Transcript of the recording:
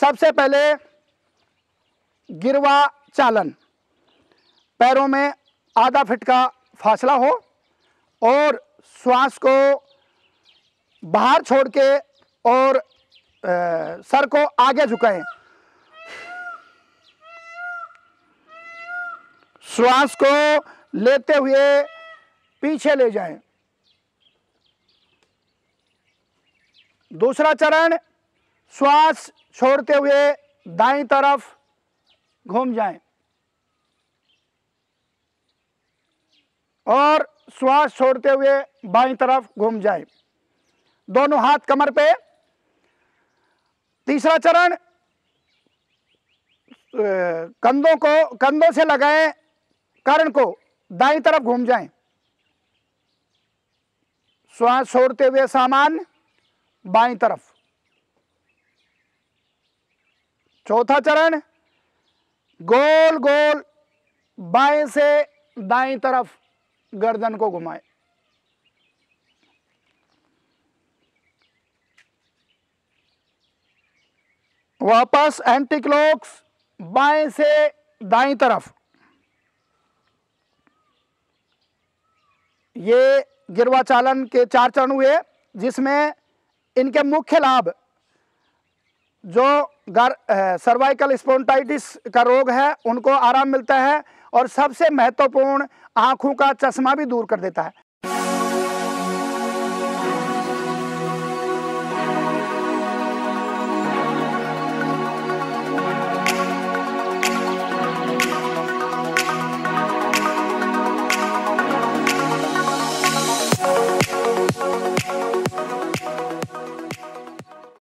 सबसे पहले गिरवा चालन पैरों में आधा फिट का फासला हो और श्वास को बाहर छोड़ के और ए, सर को आगे झुकाएं श्वास को लेते हुए पीछे ले जाएं। दूसरा चरण श्वास छोड़ते हुए दाई तरफ घूम जाएं और श्वास छोड़ते हुए बाई तरफ घूम जाएं। दोनों हाथ कमर पे तीसरा चरण कंधों को कंधों से लगाएं कर्ण को दाई तरफ घूम जाएं श्वास छोड़ते हुए सामान बाई तरफ चौथा चरण गोल गोल बाएं से दाई तरफ गर्दन को घुमाए वापस एंटी क्लॉक्स बाएं से दाई तरफ ये गिरवा चालन के चार चरण हुए जिसमें इनके मुख्य लाभ जो सर्वाइकल स्पोन्टाइटिस का रोग है उनको आराम मिलता है और सबसे महत्वपूर्ण आँखों का चश्मा भी दूर कर देता है